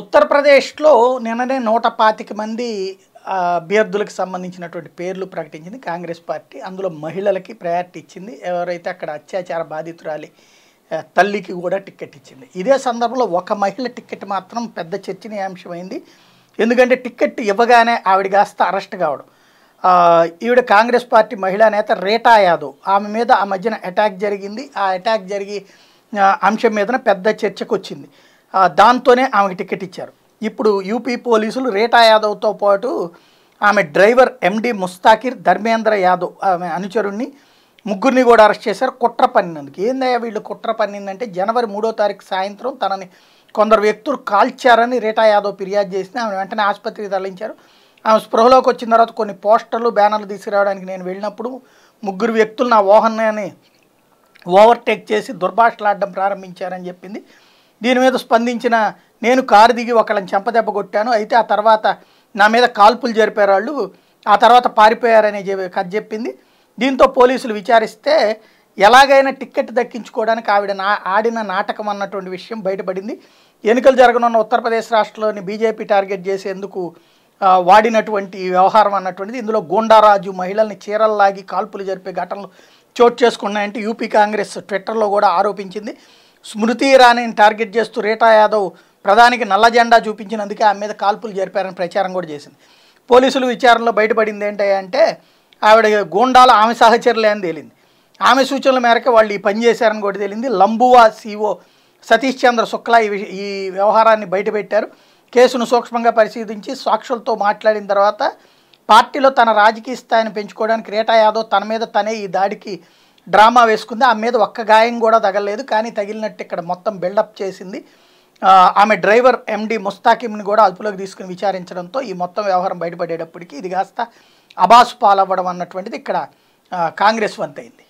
ఉత్తరప్రదేశ్లో నిన్ననే నూట పాతిక మంది అభ్యర్థులకు సంబంధించినటువంటి పేర్లు ప్రకటించింది కాంగ్రెస్ పార్టీ అందులో మహిళలకి ప్రయారిటీ ఇచ్చింది ఎవరైతే అక్కడ అత్యాచార బాధితురాలి తల్లికి కూడా టిక్కెట్ ఇచ్చింది ఇదే సందర్భంలో ఒక మహిళ టిక్కెట్ మాత్రం పెద్ద చర్చనీయాంశమైంది ఎందుకంటే టిక్కెట్ ఇవ్వగానే ఆవిడ కాస్త అరెస్ట్ కావడం ఈవిడ కాంగ్రెస్ పార్టీ మహిళా నేత రేటా యాదవ్ ఆమె మీద ఆ మధ్యన అటాక్ జరిగింది ఆ అటాక్ జరిగి అంశం మీదన పెద్ద చర్చకు వచ్చింది దాంతోనే ఆమెకి టికెట్ ఇచ్చారు ఇప్పుడు యూపీ పోలీసులు రేటా యాదవ్తో పాటు ఆమె డ్రైవర్ ఎండి ముస్తాకిర్ ధర్మేంద్ర యాదవ్ ఆమె అనుచరుణ్ణి ముగ్గురిని కూడా అరెస్ట్ చేశారు కుట్ర పన్నెందుకు ఏందయ్యా వీళ్ళు కుట్ర పన్నిందంటే జనవరి మూడో తారీఖు సాయంత్రం తనని కొందరు వ్యక్తులు కాల్చారని రేటా యాదవ్ ఫిర్యాదు చేసి ఆమె వెంటనే ఆసుపత్రికి తరలించారు ఆమె స్పృహలోకి వచ్చిన తర్వాత కొన్ని పోస్టర్లు బ్యానర్లు తీసుకురావడానికి నేను వెళ్ళినప్పుడు ముగ్గురు వ్యక్తులు నా వాహనాన్ని ఓవర్టేక్ చేసి దుర్భాషలాడడం ప్రారంభించారని చెప్పింది దీని మీద స్పందించిన నేను కారు దిగి ఒకళ్ళని చెంపదెబ్బ కొట్టాను అయితే ఆ తర్వాత నా మీద కాల్పులు జరిపారు వాళ్ళు ఆ తర్వాత పారిపోయారనే కథ చెప్పింది దీంతో పోలీసులు విచారిస్తే ఎలాగైనా టిక్కెట్ దక్కించుకోవడానికి ఆవిడ నా ఆడిన నాటకం అన్నటువంటి విషయం బయటపడింది ఎన్నికలు జరగనున్న ఉత్తరప్రదేశ్ రాష్ట్రంలోని బీజేపీ టార్గెట్ చేసేందుకు వాడినటువంటి వ్యవహారం అన్నటువంటిది ఇందులో గోండారాజు మహిళల్ని చీరల్లాగి కాల్పులు జరిపే ఘటనలు చోటు చేసుకున్నాయంటే యూపీ కాంగ్రెస్ ట్విట్టర్లో కూడా ఆరోపించింది స్మృతి ఇరానీని టార్గెట్ చేస్తూ రీటా యాదవ్ ప్రధానికి నల్ల జెండా చూపించినందుకే ఆమె మీద కాల్పులు జరిపారని ప్రచారం కూడా చేసింది పోలీసులు విచారణలో బయటపడింది ఏంటంటే ఆవిడ గూండాల ఆమె సహచరులే అని తేలింది ఆమె సూచనల మేరకు వాళ్ళు ఈ పని చేశారని కూడా తేలింది లంబువా సీఓ సతీష్ చంద్ర శుక్లా ఈ ఈ వ్యవహారాన్ని బయటపెట్టారు కేసును సూక్ష్మంగా పరిశీలించి సాక్షులతో మాట్లాడిన తర్వాత పార్టీలో తన రాజకీయ స్థాయిని పెంచుకోవడానికి రేటా యాదవ్ తన మీద తనే ఈ దాడికి డ్రామా వేసుకుంది ఆమె మీద ఒక్క గాయం కూడా తగలలేదు కానీ తగిలినట్టు ఇక్కడ మొత్తం బిల్డప్ చేసింది ఆమె డ్రైవర్ ఎండి ముస్తాకిమ్ని కూడా అదుపులోకి తీసుకుని విచారించడంతో ఈ మొత్తం వ్యవహారం బయటపడేటప్పటికి ఇది కాస్త అబాసు పాలవ్వడం అన్నటువంటిది ఇక్కడ కాంగ్రెస్ వంతైంది